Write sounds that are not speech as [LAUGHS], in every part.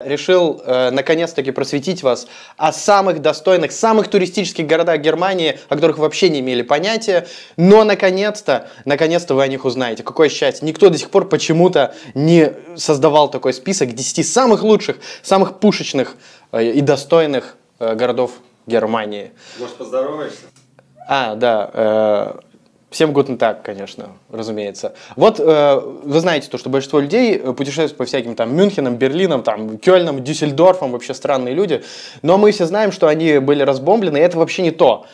решил э, наконец-таки просветить вас о самых достойных, самых туристических городах Германии, о которых вообще не имели понятия, но наконец-то, наконец-то вы о них узнаете. Какое счастье! Никто до сих пор почему-то не создавал такой список 10 самых лучших, самых пушечных э, и достойных э, городов Германии. Может, поздороваешься? А, да. Э, Всем гутен так, конечно, разумеется. Вот э, вы знаете то, что большинство людей э, путешествуют по всяким там Мюнхенам, Берлинам, там Кёльнам, Дюссельдорфам, вообще странные люди. Но мы все знаем, что они были разбомблены, и это вообще не то.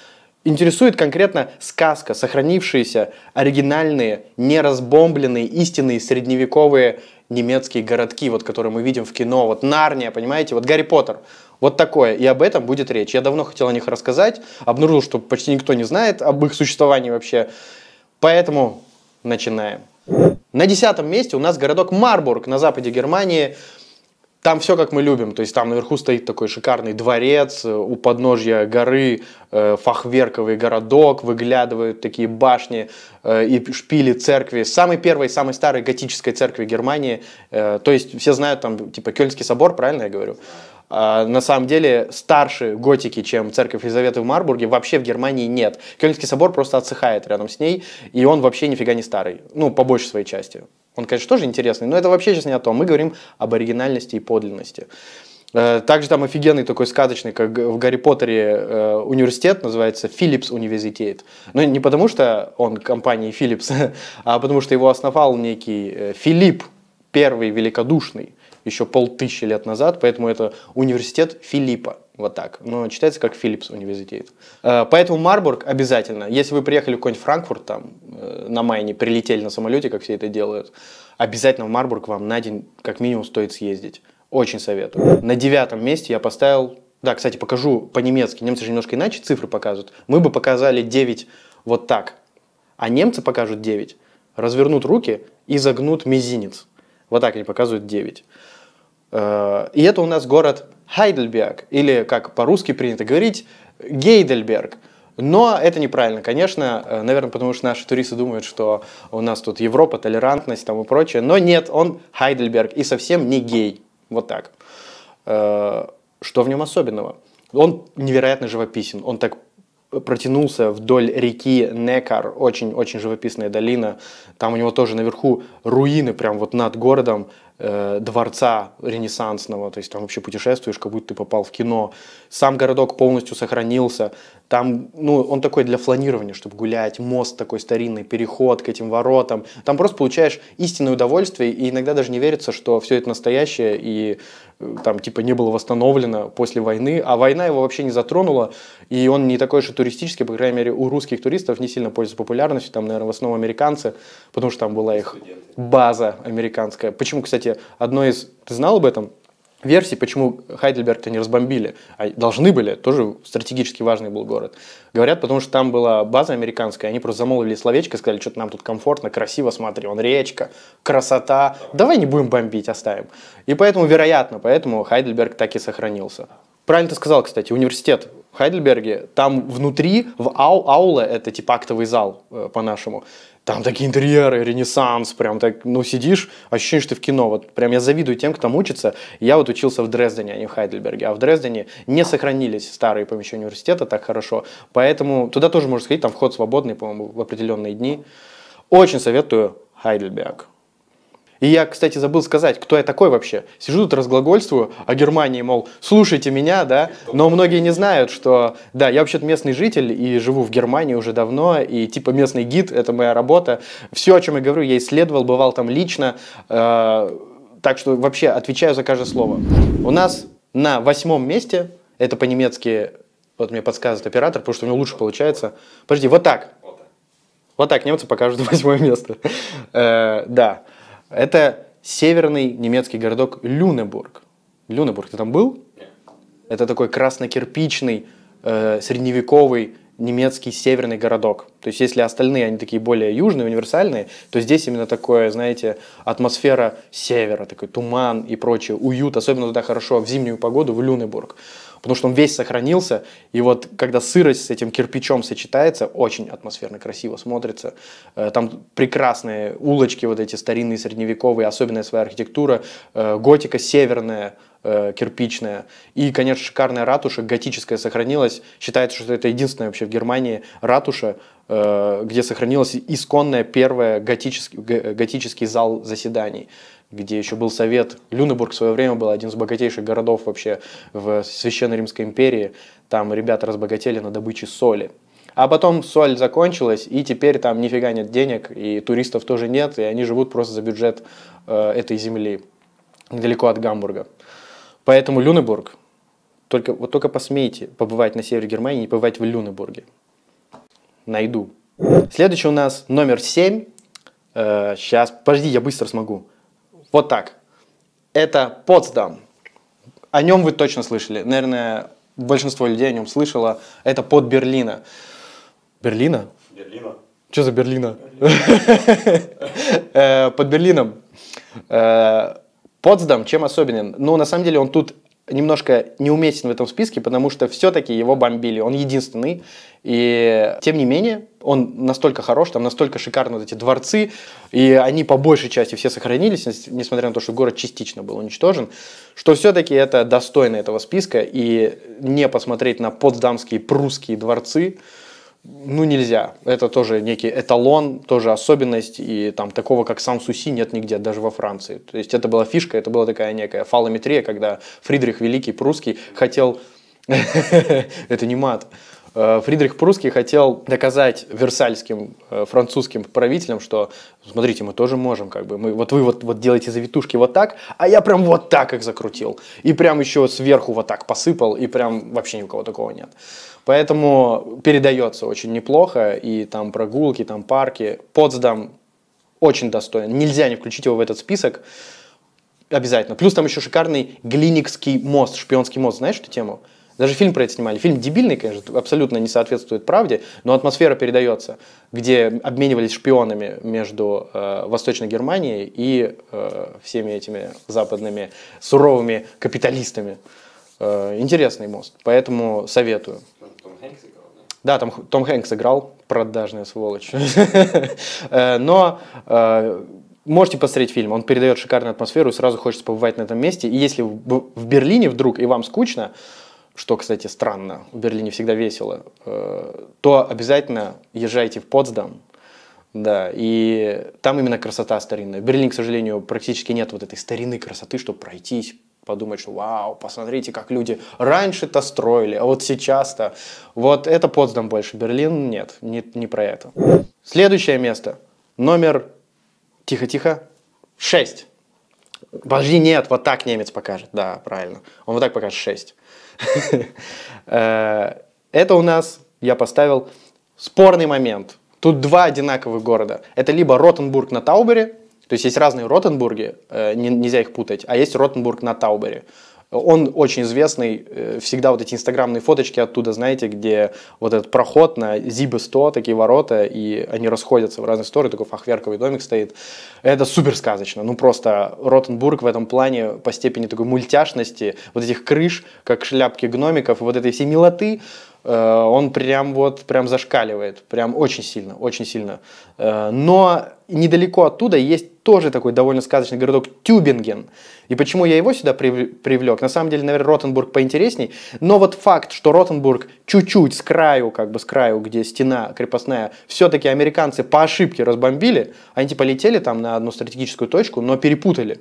Интересует конкретно сказка, сохранившиеся оригинальные, неразбомбленные, истинные средневековые немецкие городки, вот которые мы видим в кино. Вот Нарния, понимаете, вот Гарри Поттер. Вот такое. И об этом будет речь. Я давно хотел о них рассказать. Обнаружил, что почти никто не знает об их существовании вообще. Поэтому начинаем. На десятом месте у нас городок Марбург на западе Германии. Там все как мы любим, то есть там наверху стоит такой шикарный дворец, у подножья горы э, фахверковый городок, выглядывают такие башни э, и шпили церкви, самой первой, самой старой готической церкви Германии, э, то есть все знают там типа Кельнский собор, правильно я говорю? А, на самом деле старше готики, чем церковь Елизаветы в Марбурге, вообще в Германии нет. Кёльнский собор просто отсыхает рядом с ней, и он вообще нифига не старый, ну, по большей своей части. Он, конечно, тоже интересный, но это вообще сейчас не о том. Мы говорим об оригинальности и подлинности. Э, также там офигенный такой сказочный, как в Гарри Поттере, э, университет называется Philips Университет. Но ну, не потому, что он компании Philips, [LAUGHS] а потому, что его основал некий э, Филипп, первый великодушный еще полтысячи лет назад, поэтому это университет Филиппа. Вот так. Но читается как Филлипс университет. Э, поэтому Марбург обязательно. Если вы приехали в какой-нибудь Франкфурт, там, э, на Майне, прилетели на самолете, как все это делают, обязательно в Марбург вам на день как минимум стоит съездить. Очень советую. На девятом месте я поставил... Да, кстати, покажу по-немецки. Немцы же немножко иначе цифры показывают. Мы бы показали 9 вот так. А немцы покажут 9. Развернут руки и загнут мизинец. Вот так они показывают 9. Э, и это у нас город Хайдельберг, или, как по-русски принято говорить, Гейдельберг. Но это неправильно, конечно, э, наверное, потому что наши туристы думают, что у нас тут Европа, толерантность там и прочее, но нет, он Хайдельберг и совсем не гей, вот так. Э, что в нем особенного? Он невероятно живописен, он так протянулся вдоль реки Некар, очень-очень живописная долина. Там у него тоже наверху руины, прям вот над городом, Э, дворца ренессансного, то есть там вообще путешествуешь, как будто ты попал в кино, сам городок полностью сохранился. Там, ну, он такой для фланирования, чтобы гулять, мост такой старинный, переход к этим воротам. Там просто получаешь истинное удовольствие, и иногда даже не верится, что все это настоящее, и э, там, типа, не было восстановлено после войны, а война его вообще не затронула, и он не такой же туристический, по крайней мере, у русских туристов не сильно пользуется популярностью, там, наверное, в основном американцы, потому что там была их база американская. Почему, кстати, одно из... Ты знал об этом? версий, почему Хайдельберг-то не разбомбили, а должны были, тоже стратегически важный был город. Говорят, потому что там была база американская, они просто замолвили словечко, сказали, что-то нам тут комфортно, красиво, смотри, он речка, красота, давай не будем бомбить, оставим. И поэтому, вероятно, поэтому Хайдельберг так и сохранился. Правильно ты сказал, кстати, университет Хайдельберге, там внутри, в ау, ауле, это типа актовый зал э, по-нашему, там такие интерьеры, ренессанс, прям так, ну, сидишь, ощущение, что ты в кино. Вот прям я завидую тем, кто там учится. Я вот учился в Дрездене, а не в Хайдельберге. А в Дрездене не сохранились старые помещения университета так хорошо. Поэтому туда тоже можно сходить, там вход свободный, по-моему, в определенные дни. Очень советую Хайдельберг. И я, кстати, забыл сказать, кто я такой вообще. Сижу тут разглагольствую о Германии, мол, слушайте меня, да, но многие не знают, что, да, я вообще-то местный житель и живу в Германии уже давно, и типа местный гид, это моя работа. Все, о чем я говорю, я исследовал, бывал там лично, э, так что вообще отвечаю за каждое слово. У нас на восьмом месте, это по-немецки, вот мне подсказывает оператор, потому что у него лучше получается. Подожди, вот так. Вот так немцы покажут [LAUGHS] восьмое место. Э, да. Это северный немецкий городок Люнебург. Люнебург, ты там был? Это такой красно-кирпичный, э, средневековый немецкий северный городок. То есть если остальные, они такие более южные, универсальные, то здесь именно такое, знаете, атмосфера севера, такой туман и прочее, уют. Особенно туда хорошо в зимнюю погоду, в Люнебург потому что он весь сохранился, и вот когда сырость с этим кирпичом сочетается, очень атмосферно красиво смотрится. Э, там прекрасные улочки, вот эти старинные, средневековые, особенная своя архитектура, э, готика северная, э, кирпичная. И, конечно, шикарная ратуша, готическая сохранилась. Считается, что это единственная вообще в Германии ратуша, где сохранилась исконная первая готический, готический зал заседаний где еще был совет. Люнебург в свое время был один из богатейших городов вообще в Священной Римской империи. Там ребята разбогатели на добыче соли. А потом соль закончилась, и теперь там нифига нет денег, и туристов тоже нет, и они живут просто за бюджет э, этой земли, недалеко от Гамбурга. Поэтому Люнебург, только, вот только посмейте побывать на севере Германии, не побывать в Люнебурге. Найду. Следующий у нас номер 7. Э, сейчас, подожди, я быстро смогу. Вот так. Это Потсдам. О нем вы точно слышали. Наверное, большинство людей о нем слышало. Это под Берлина. Берлина? Берлина. Что за Берлина? [LAUGHS] Э, под Берлином. Э, Потсдам чем особенен? Ну, на самом деле, он тут немножко неуместен в этом списке, потому что все-таки его бомбили, он единственный. И тем не менее, он настолько хорош, там настолько шикарны вот эти дворцы, и они по большей части все сохранились, несмотря на то, что город частично был уничтожен, что все-таки это достойно этого списка, и не посмотреть на поддамские прусские дворцы – ну, нельзя. Это тоже некий эталон, тоже особенность, и там такого, как сам Суси, нет нигде, даже во Франции. То есть это была фишка, это была такая некая фалометрия, когда Фридрих Великий Прусский хотел... [LAUGHS] Это не мат. Э, Фридрих Прусский хотел доказать версальским э, французским правителям, что смотрите, мы тоже можем, как бы, мы, вот вы вот, вот делаете завитушки вот так, а я прям вот так их закрутил, и прям еще сверху вот так посыпал, и прям вообще ни у кого такого нет. Поэтому передается очень неплохо, и там прогулки, там парки, Потсдам очень достоин, нельзя не включить его в этот список, обязательно. Плюс там еще шикарный Глиникский мост, шпионский мост, знаешь эту тему? Даже фильм про это снимали. Фильм дебильный, конечно, абсолютно не соответствует правде, но атмосфера передается, где обменивались шпионами между э, Восточной Германией и э, всеми этими западными суровыми капиталистами. Э, интересный мост, поэтому советую. Том Хэнкс играл, да? Да, там Том Хэнкс играл, продажная сволочь. [LAUGHS] Э, но э, можете посмотреть фильм, он передает шикарную атмосферу, и сразу хочется побывать на этом месте. И если в Берлине вдруг и вам скучно, что, кстати, странно, в Берлине всегда весело, э, то обязательно езжайте в Потсдам, да, и там именно красота старинная. В Берлине, к сожалению, практически нет вот этой старинной красоты, чтобы пройтись, подумать, что вау, посмотрите, как люди раньше-то строили, а вот сейчас-то. Вот это Потсдам больше, Берлин нет, не, не про это. Следующее место, номер, тихо-тихо, 6. Подожди, нет, вот так немец покажет, да, правильно. Он вот так покажет 6. [LAUGHS] Э, это у нас, я поставил, спорный момент. Тут два одинаковых города. Это либо Ротенбург на Таубере, то есть есть разные Ротенбурги, э, нельзя их путать, а есть Ротенбург на Таубере. Он очень известный, э, всегда вот эти инстаграмные фоточки оттуда, знаете, где вот этот проход на Зиба 100, такие ворота, и они расходятся в разные стороны, такой фахверковый домик стоит. Это супер сказочно, ну просто Ротенбург в этом плане по степени такой мультяшности, вот этих крыш, как шляпки гномиков, вот этой всей милоты, э, он прям вот прям зашкаливает, прям очень сильно, очень сильно. Э, но недалеко оттуда есть тоже такой довольно сказочный городок Тюбинген. И почему я его сюда привлек? На самом деле, наверное, Ротенбург поинтересней. Но вот факт, что Ротенбург чуть-чуть с краю, как бы с краю, где стена крепостная, все-таки американцы по ошибке разбомбили. Они типа летели там на одну стратегическую точку, но перепутали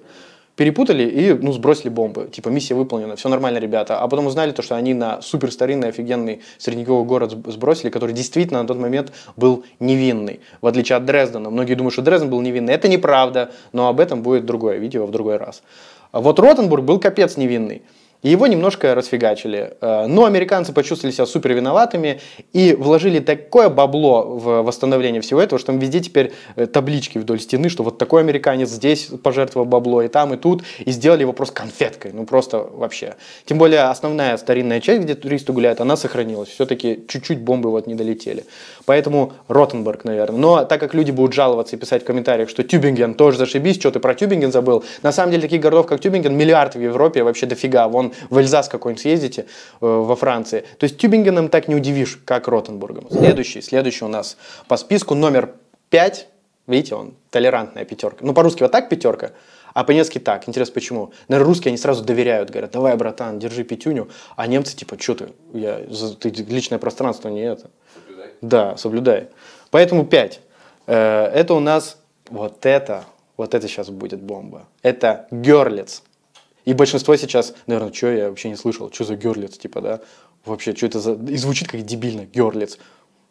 перепутали и, ну, сбросили бомбы. Типа, миссия выполнена, все нормально, ребята. А потом узнали то, что они на супер старинный, офигенный средневековый город сбросили, который действительно на тот момент был невинный. В отличие от Дрездена. Многие думают, что Дрезден был невинный. Это неправда, но об этом будет другое видео в другой раз. А вот Ротенбург был капец невинный. И его немножко расфигачили. Э, но американцы почувствовали себя супер виноватыми и вложили такое бабло в восстановление всего этого, что там везде теперь э, таблички вдоль стены, что вот такой американец здесь пожертвовал бабло, и там, и тут. И сделали его просто конфеткой. Ну просто вообще. Тем более основная старинная часть, где туристы гуляют, она сохранилась. Все-таки чуть-чуть бомбы вот не долетели. Поэтому Ротенберг, наверное. Но так как люди будут жаловаться и писать в комментариях, что Тюбинген тоже зашибись, что ты про Тюбинген забыл. На самом деле таких городов, как Тюбинген, миллиард в Европе вообще дофига. Вон в Эльзас какой-нибудь съездите э, во Франции. То есть Тюбингеном так не удивишь, как Ротенбургом. Следующий, следующий у нас по списку номер 5. Видите, он толерантная пятерка. Ну, по-русски вот так пятерка, а по-немецки так. Интересно, почему? Наверное, русские, они сразу доверяют, говорят, давай, братан, держи пятюню. А немцы, типа, что ты, я, ты личное пространство не это. Соблюдай. Да, соблюдай. Поэтому 5. Э, это у нас вот это, вот это сейчас будет бомба. Это Герлиц. И большинство сейчас, наверное, что я вообще не слышал, что за герлиц, типа, да, вообще, что это за... И звучит как дебильно, герлиц.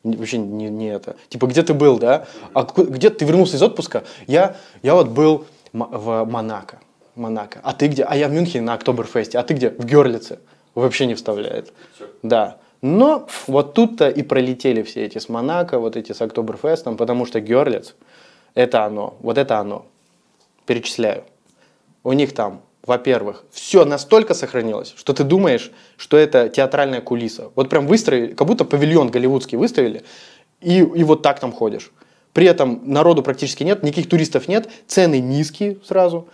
Вообще не, не это. Типа, где ты был, да? А где ты вернулся из отпуска? Я, я вот был в Монако. Монако. А ты где? А я в Мюнхене на Октоберфесте. А ты где? В Герлице. Вообще не вставляет. Все. Да. Но вот тут-то и пролетели все эти с Монако, вот эти с Октоберфестом, потому что Герлиц – это оно, вот это оно. Перечисляю. У них там во-первых, все настолько сохранилось, что ты думаешь, что это театральная кулиса. Вот прям выстроили, как будто павильон голливудский выставили, и, и вот так там ходишь. При этом народу практически нет, никаких туристов нет, цены низкие сразу,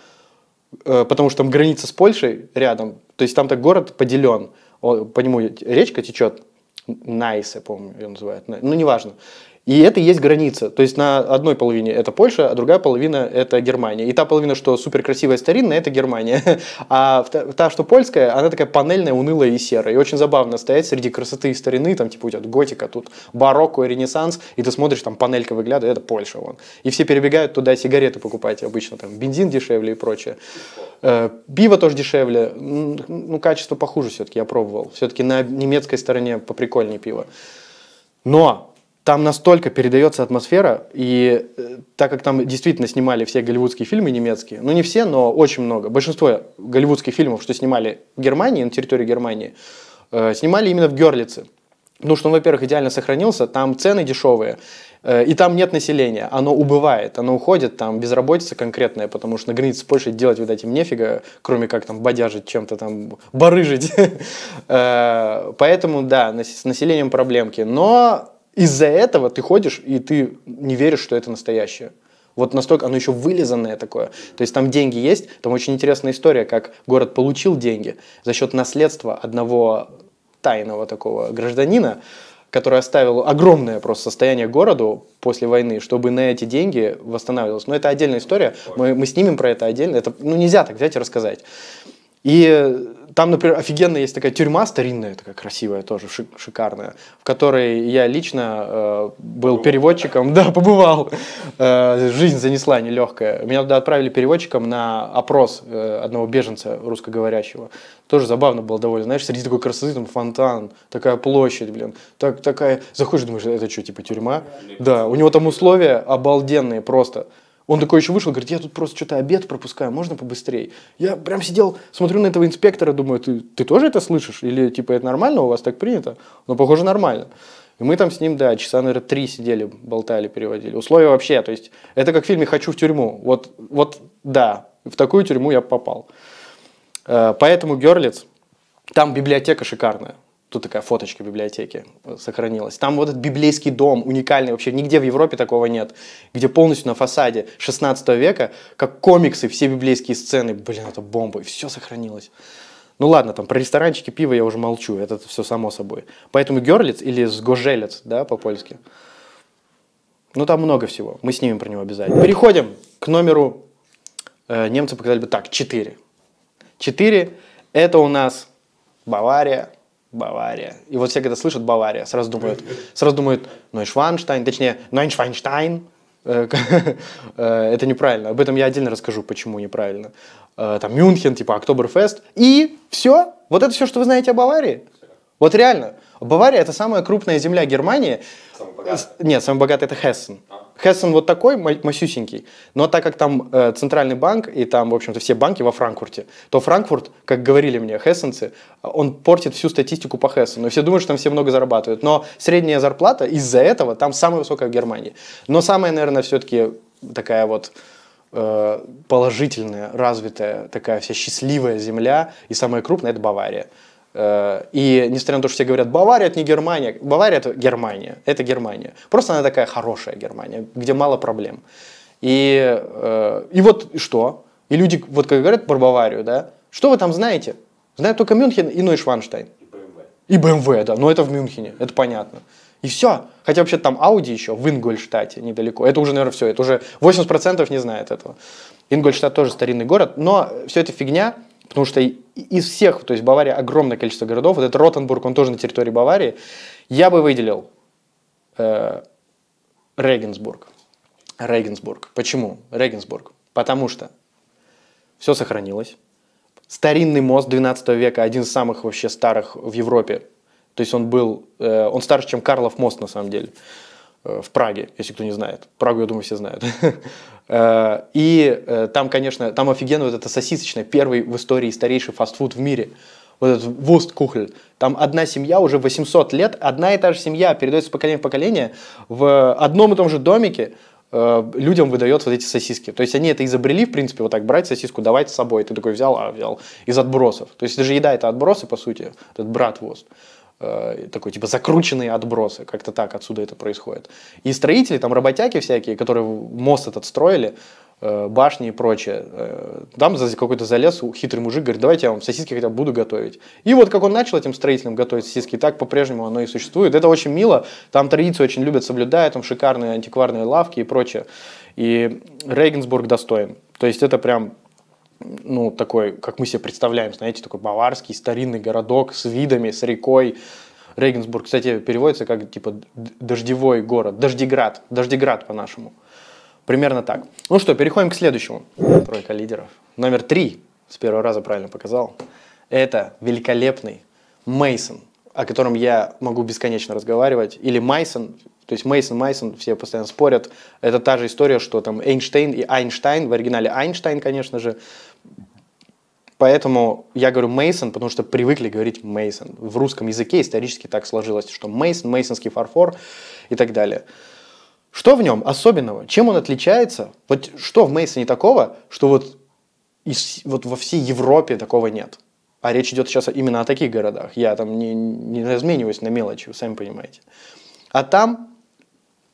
э, потому что там граница с Польшей рядом, то есть там так город поделен, по нему речка течет, Найсе, по-моему, ее называют, ну неважно. И это и есть граница. То есть на одной половине это Польша, а другая половина это Германия. И та половина, что супер красивая старинная, это Германия. [LAUGHS] А та, что польская, она такая панельная, унылая и серая. И очень забавно стоять среди красоты и старины, там типа у тебя готика, тут барокко, ренессанс, и ты смотришь, там панелька выглядывает, это Польша вон. И все перебегают туда сигареты покупать обычно, там бензин дешевле и прочее. Э, пиво тоже дешевле, ну качество похуже все-таки, я пробовал. Все-таки на немецкой стороне поприкольнее пиво. Но там настолько передается атмосфера, и э, так как там действительно снимали все голливудские фильмы немецкие, ну не все, но очень много, большинство голливудских фильмов, что снимали в Германии, на территории Германии, э, снимали именно в Герлице. ну что он, во-первых, идеально сохранился, там цены дешевые, э, и там нет населения, оно убывает, оно уходит, там безработица конкретная, потому что на границе с Польшей делать, видать, им нефига, кроме как там бодяжить чем-то там, барыжить. [LAUGHS] Э, поэтому, да, с населением проблемки. Но из-за этого ты ходишь, и ты не веришь, что это настоящее. Вот настолько оно еще вылизанное такое. То есть там деньги есть, там очень интересная история, как город получил деньги за счет наследства одного тайного такого гражданина, который оставил огромное просто состояние городу после войны, чтобы на эти деньги восстанавливалось. Но это отдельная история, мы, мы снимем про это отдельно, это ну, нельзя так взять и рассказать. И э, там, например, офигенно есть такая тюрьма старинная, такая красивая тоже, шикарная, в которой я лично э, был переводчиком, [LAUGHS] да, побывал. Э, жизнь занесла нелегкая. Меня туда отправили переводчиком на опрос э, одного беженца русскоговорящего. Тоже забавно было довольно, знаешь, среди такой красоты, там фонтан, такая площадь, блин, так, такая... Заходишь, думаешь, это что, типа тюрьма? Да, у него там условия обалденные просто. Он такой еще вышел, говорит, я тут просто что-то обед пропускаю, можно побыстрее? Я прям сидел, смотрю на этого инспектора, думаю, ты, ты тоже это слышишь? Или типа это нормально, у вас так принято? Но «Ну, похоже нормально. И мы там с ним, да, часа, наверное, три сидели, болтали, переводили. Условия вообще, то есть это как в фильме «Хочу в тюрьму». Вот, вот да, в такую тюрьму я попал. Э, поэтому Герлиц, там библиотека шикарная. Тут такая фоточка библиотеки э, сохранилась. Там вот этот библейский дом, уникальный вообще, нигде в Европе такого нет, где полностью на фасаде 16 века, как комиксы, все библейские сцены, блин, это бомба, и все сохранилось. Ну ладно, там про ресторанчики, пива я уже молчу, это все само собой. Поэтому Герлиц или Сгожелец, да, по-польски. Ну там много всего, мы снимем про него обязательно. Переходим к номеру, э, немцы показали бы так, 4. 4 это у нас Бавария, Бавария. И вот все, когда слышат Бавария, сразу думают, сразу думают, ну и точнее, ну и э, [LAUGHS] э, Это неправильно. Об этом я отдельно расскажу, почему неправильно. Э, там Мюнхен, типа Октоберфест. И все. Вот это все, что вы знаете о Баварии. Вот реально. Бавария – это самая крупная земля Германии богатый? Нет, самый богатый это Хессен. А? Хессен вот такой, масюсенький, но так как там э, центральный банк и там, в общем-то, все банки во Франкфурте, то Франкфурт, как говорили мне хессенцы, э, он портит всю статистику по Хессену. И все думают, что там все много зарабатывают. Но средняя зарплата из-за этого там самая высокая в Германии. Но самая, наверное, все-таки такая вот э, положительная, развитая, такая вся счастливая земля и самая крупная – это Бавария. Э, и несмотря на то, что все говорят, Бавария это не Германия, Бавария это Германия, это Германия. Просто она такая хорошая Германия, где мало проблем. И, э, и вот что? И люди, вот как говорят про Баварию, да, что вы там знаете? Знают только Мюнхен и Нойшванштайн. И БМВ. И БМВ, да, но это в Мюнхене, это понятно. И все. Хотя вообще там Ауди еще в Ингольштате недалеко. Это уже, наверное, все. Это уже 80% не знает этого. Ингольштадт тоже старинный город. Но все это фигня. Потому что из всех, то есть Бавария огромное количество городов, вот этот Ротенбург, он тоже на территории Баварии, я бы выделил э, Регенсбург. Регенсбург. Почему Регенсбург? Потому что все сохранилось. Старинный мост 12 века, один из самых вообще старых в Европе. То есть он был, э, он старше, чем Карлов мост на самом деле. Э, в Праге, если кто не знает. Прагу, я думаю, все знают. [LAUGHS] Э, и э, там, конечно, там офигенно вот это сосисочное, первый в истории старейший фастфуд в мире. Вот этот Вусткухль. Там одна семья уже 800 лет, одна и та же семья передается поколение в поколение в одном и том же домике, людям выдает вот эти сосиски. То есть они это изобрели, в принципе, вот так брать сосиску, давать с собой. Ты такой взял, а взял из отбросов. То есть это же еда, это отбросы, по сути, этот брат вост Э, такой типа закрученные отбросы, как-то так отсюда это происходит. И строители, там работяги всякие, которые мост этот строили, э, башни и прочее, э, там какой-то залез хитрый мужик, говорит, давайте я вам сосиски хотя бы буду готовить. И вот как он начал этим строителям готовить сосиски, так по-прежнему оно и существует. Это очень мило, там традиции очень любят, соблюдают, там шикарные антикварные лавки и прочее. И Рейгенсбург достоин. То есть это прям ну, такой, как мы себе представляем, знаете, такой баварский старинный городок с видами, с рекой. Регенсбург, кстати, переводится как, типа, дождевой город, дождеград, дождеград по-нашему. Примерно так. Ну что, переходим к следующему. Тройка лидеров. Номер три, с первого раза правильно показал, это великолепный Мейсон, о котором я могу бесконечно разговаривать, или Майсон, то есть Мейсон, Майсон, все постоянно спорят. Это та же история, что там Эйнштейн и Айнштайн, в оригинале Айнштайн, конечно же, Поэтому я говорю Мейсон, потому что привыкли говорить Мейсон. В русском языке исторически так сложилось, что Мейсон, мейсонский фарфор и так далее. Что в нем особенного? Чем он отличается? Вот что в Мейсоне такого, что вот, из, вот во всей Европе такого нет? А речь идет сейчас именно о таких городах. Я там не, не размениваюсь на мелочи, вы сами понимаете. А там,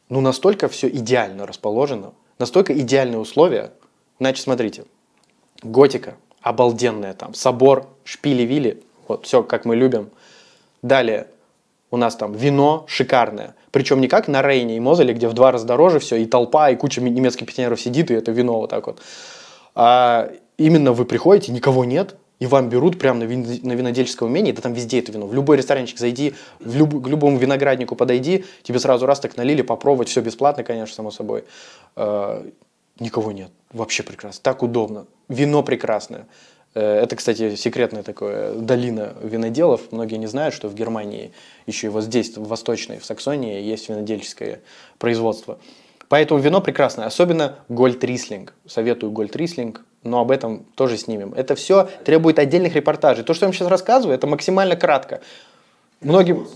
ну, настолько все идеально расположено, настолько идеальные условия. Значит, смотрите, готика – обалденная там. Собор, шпили-вили, вот все, как мы любим. Далее у нас там вино шикарное. Причем не как на Рейне и Мозеле, где в два раза дороже все, и толпа, и куча немецких пенсионеров сидит, и это вино вот так вот. А именно вы приходите, никого нет, и вам берут прямо на, вин, на винодельческом умении, да там везде это вино. В любой ресторанчик зайди, в люб, к любому винограднику подойди, тебе сразу раз так налили, попробовать, все бесплатно, конечно, само собой. А, Никого нет. Вообще прекрасно. Так удобно. Вино прекрасное. Э, это, кстати, секретная такая э, долина виноделов. Многие не знают, что в Германии, еще и вот здесь, в Восточной, в Саксонии, есть винодельческое производство. Поэтому вино прекрасное, особенно гольд-рислинг. Советую гольд-рислинг, но об этом тоже снимем. Это все требует отдельных репортажей. То, что я вам сейчас рассказываю, это максимально кратко. Многим,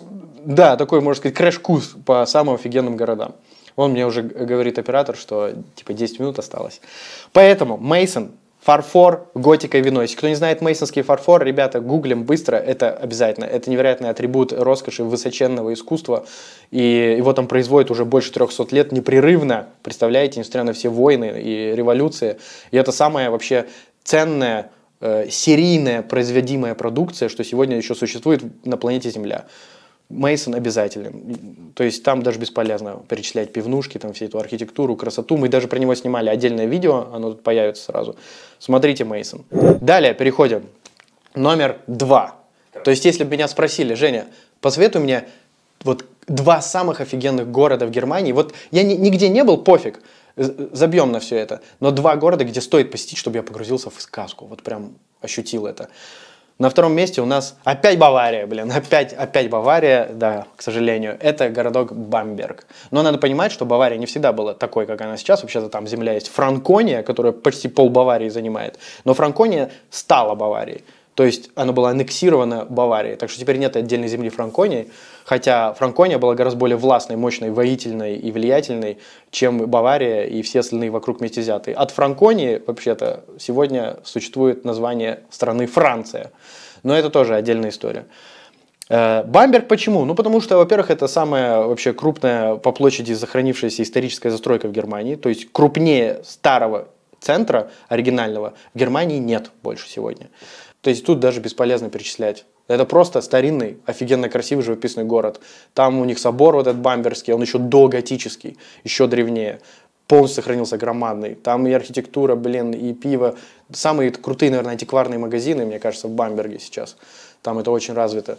да, такой, можно сказать, крэш-курс по самым офигенным городам. Он мне уже говорит, оператор, что типа 10 минут осталось. Поэтому Мейсон Фарфор, готика и вино. Если кто не знает мейсонский фарфор, ребята, гуглим быстро, это обязательно. Это невероятный атрибут роскоши высоченного искусства, и его там производят уже больше 300 лет непрерывно, представляете, несмотря на все войны и революции. И это самое вообще ценное, э, серийная производимая продукция, что сегодня еще существует на планете Земля. Мейсон обязателен. То есть там даже бесполезно перечислять пивнушки, там всю эту архитектуру, красоту. Мы даже про него снимали отдельное видео, оно тут появится сразу. Смотрите Мейсон. Далее переходим. Номер два. То есть если бы меня спросили, Женя, посоветуй мне вот два самых офигенных города в Германии. Вот я ни, нигде не был, пофиг, забьем на все это. Но два города, где стоит посетить, чтобы я погрузился в сказку. Вот прям ощутил это. На втором месте у нас опять Бавария, блин, опять, опять Бавария, да, к сожалению. Это городок Бамберг. Но надо понимать, что Бавария не всегда была такой, как она сейчас. Вообще-то там земля есть Франкония, которая почти пол Баварии занимает. Но Франкония стала Баварией. То есть она была аннексирована Баварией. Так что теперь нет отдельной земли Франконии. Хотя Франкония была гораздо более властной, мощной, воительной и влиятельной, чем Бавария и все остальные вокруг вместе взятые. От Франконии, вообще-то, сегодня существует название страны Франция. Но это тоже отдельная история. Э, Бамберг почему? Ну, потому что, во-первых, это самая вообще крупная по площади сохранившаяся историческая застройка в Германии, то есть крупнее старого центра оригинального в Германии нет больше сегодня. То есть тут даже бесполезно перечислять. Это просто старинный, офигенно красивый живописный город. Там у них собор вот этот бамберский, он еще доготический, еще древнее. Полностью сохранился громадный. Там и архитектура, блин, и пиво. Самые крутые, наверное, антикварные магазины, мне кажется, в Бамберге сейчас. Там это очень развито.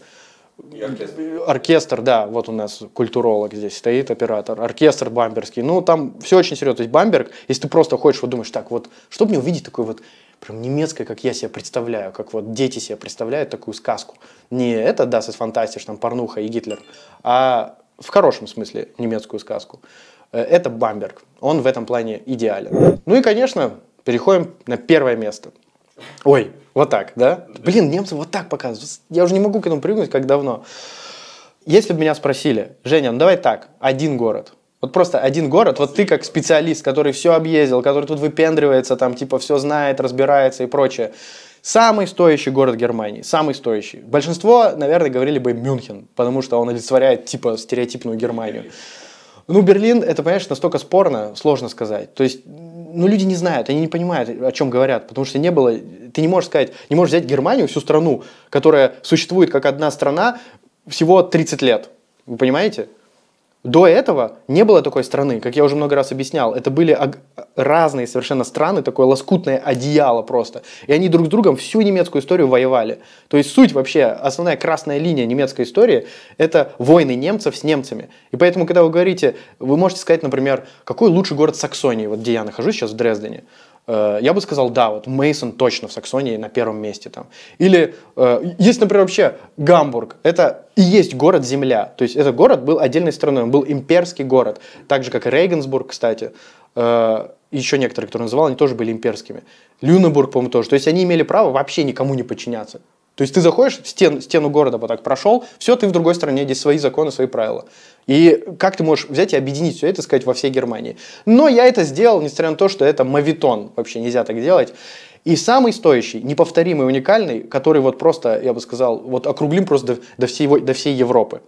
И оркестр. оркестр, да, вот у нас культуролог здесь стоит, оператор, оркестр бамберский, ну там все очень серьезно, то есть бамберг, если ты просто хочешь, вот думаешь, так вот, чтобы мне увидеть такой вот прям немецкая, как я себе представляю, как вот дети себе представляют такую сказку. Не это «Das ist fantastisch», там «Порнуха» и «Гитлер», а в хорошем смысле немецкую сказку. Э, это Бамберг. Он в этом плане идеален. Ну и, конечно, переходим на первое место. Ой, вот так, да? Блин, немцы вот так показывают. Я уже не могу к этому привыкнуть, как давно. Если бы меня спросили, Женя, ну давай так, один город. Вот просто один город, вот ты как специалист, который все объездил, который тут выпендривается, там типа все знает, разбирается и прочее. Самый стоящий город Германии, самый стоящий. Большинство, наверное, говорили бы Мюнхен, потому что он олицетворяет типа стереотипную Германию. Ну, Берлин, это, понимаешь, настолько спорно, сложно сказать. То есть, ну, люди не знают, они не понимают, о чем говорят, потому что не было, ты не можешь сказать, не можешь взять Германию, всю страну, которая существует как одна страна всего 30 лет. Вы понимаете? До этого не было такой страны, как я уже много раз объяснял. Это были разные совершенно страны, такое лоскутное одеяло просто. И они друг с другом всю немецкую историю воевали. То есть суть вообще, основная красная линия немецкой истории – это войны немцев с немцами. И поэтому, когда вы говорите, вы можете сказать, например, какой лучший город Саксонии, вот где я нахожусь сейчас в Дрездене. Э, я бы сказал, да, вот Мейсон точно в Саксонии на первом месте там. Или э, есть, например, вообще Гамбург. Это и есть город-земля. То есть этот город был отдельной страной, он был имперский город. Так же, как и Рейгенсбург, кстати. Э, еще некоторые, которые называл, они тоже были имперскими. Люнебург, по-моему, тоже. То есть они имели право вообще никому не подчиняться. То есть ты заходишь, стен, стену города вот так прошел, все, ты в другой стране, здесь свои законы, свои правила. И как ты можешь взять и объединить все это, сказать, во всей Германии? Но я это сделал, несмотря на то, что это мавитон, вообще нельзя так делать. И самый стоящий, неповторимый, уникальный, который вот просто, я бы сказал, вот округлим просто до, до, всей, до всей Европы.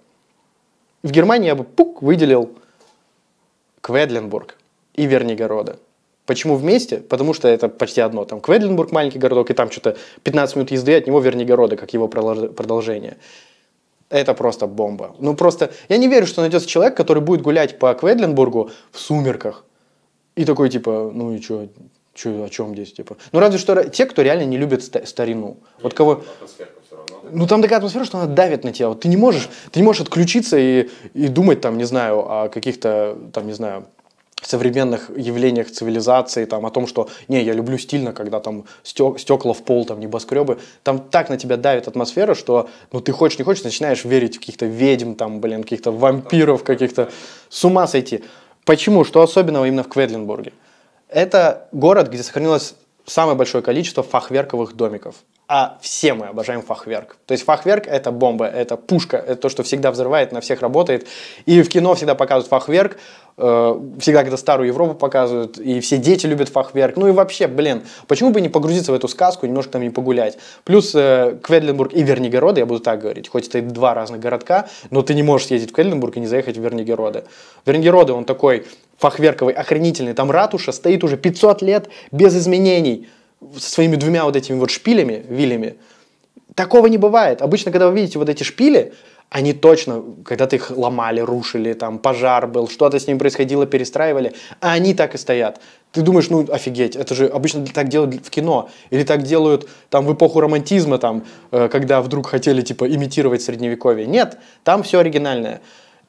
В Германии я бы пук выделил Кведленбург и Вернигорода. Почему вместе? Потому что это почти одно. Там Кведленбург маленький городок, и там что-то 15 минут езды от него Вернигорода, как его продолжение. Это просто бомба. Ну просто, я не верю, что найдется человек, который будет гулять по Кведленбургу в сумерках. И такой типа, ну и что, Че, о чем здесь, типа? Ну, разве что те, кто реально не любит старину. Нет, вот кого... Ну, там такая атмосфера, что она давит на тебя. Вот ты не можешь, ты не можешь отключиться и, и думать, там, не знаю, о каких-то, там, не знаю, современных явлениях цивилизации, там, о том, что не, я люблю стильно, когда там стек, стекла в пол, там, небоскребы, там так на тебя давит атмосфера, что, ну, ты хочешь, не хочешь, начинаешь верить в каких-то ведьм, там, блин, каких-то вампиров, каких-то, с ума сойти. Почему? Что особенного именно в Кведленбурге? Это город, где сохранилось самое большое количество фахверковых домиков. А все мы обожаем фахверк. То есть фахверк – это бомба, это пушка, это то, что всегда взрывает, на всех работает. И в кино всегда показывают фахверк, Э, всегда, когда старую Европу показывают, и все дети любят фахверк. Ну и вообще, блин, почему бы не погрузиться в эту сказку, немножко там не погулять? Плюс э, Кведленбург и Вернигороды, я буду так говорить, хоть это и два разных городка, но ты не можешь съездить в Кведленбург и не заехать в Вернигороды. Вернигороды, он такой фахверковый, охренительный, там ратуша стоит уже 500 лет без изменений, со своими двумя вот этими вот шпилями, вилями. Такого не бывает. Обычно, когда вы видите вот эти шпили, они точно, когда ты их ломали, рушили, там пожар был, что-то с ним происходило, перестраивали, а они так и стоят. Ты думаешь, ну офигеть, это же обычно так делают в кино, или так делают там в эпоху романтизма, там, э, когда вдруг хотели типа имитировать средневековье. Нет, там все оригинальное.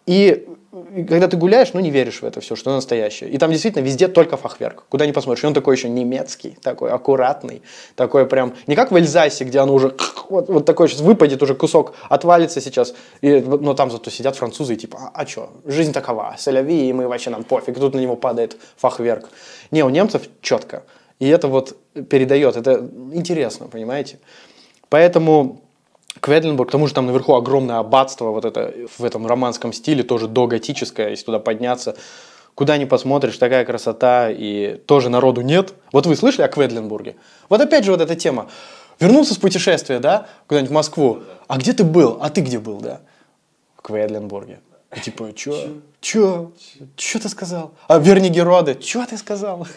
И когда ты гуляешь, ну не веришь в это все, что оно настоящее. И там действительно везде только фахверк. Куда не посмотришь. И он такой еще немецкий, такой аккуратный, такой прям, не как в Эльзасе, где оно уже [LAUGHS] вот, вот такой сейчас выпадет, уже кусок отвалится сейчас. И, но там зато сидят французы и типа, а, а что, жизнь такова, соляви, и мы вообще нам пофиг. Тут на него падает фахверк. Не, у немцев четко. И это вот передает, это интересно, понимаете? Поэтому Кведленбург, к тому же там наверху огромное аббатство, вот это в этом романском стиле, тоже доготическое, если туда подняться. Куда ни посмотришь, такая красота, и тоже народу нет. Вот вы слышали о Кведленбурге? Вот опять же вот эта тема. Вернулся с путешествия, да, куда-нибудь в Москву. А где ты был? А ты где был, да? В Кведленбурге. И типа, чё? Чё? Чё ты сказал? А верни чё ты сказал? [LAUGHS]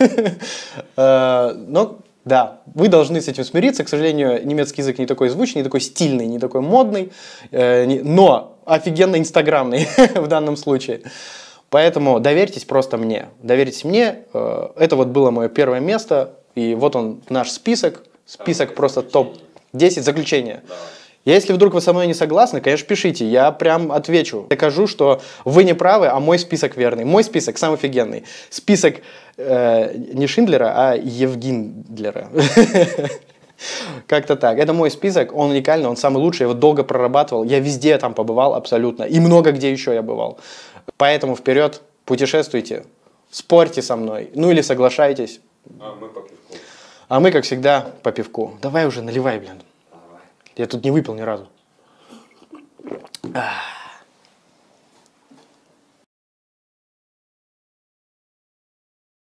Э, но да, вы должны с этим смириться. К сожалению, немецкий язык не такой звучный, не такой стильный, не такой модный, э, не, но офигенно инстаграмный [LAUGHS] в данном случае. Поэтому доверьтесь просто мне. Доверьтесь мне. Э, это вот было мое первое место. И вот он, наш список. Список а, просто топ-10 заключения. Давай. Если вдруг вы со мной не согласны, конечно, пишите, я прям отвечу. Докажу, что вы не правы, а мой список верный. Мой список сам офигенный. Список э, не Шиндлера, а Евгиндлера. [LAUGHS] Как-то так. Это мой список, он уникальный, он самый лучший, я его долго прорабатывал. Я везде там побывал абсолютно. И много где еще я бывал. Поэтому вперед, путешествуйте, спорьте со мной. Ну или соглашайтесь. А мы по пивку. А мы, как всегда, по пивку. Давай уже наливай, блин. Я тут не выпил ни разу.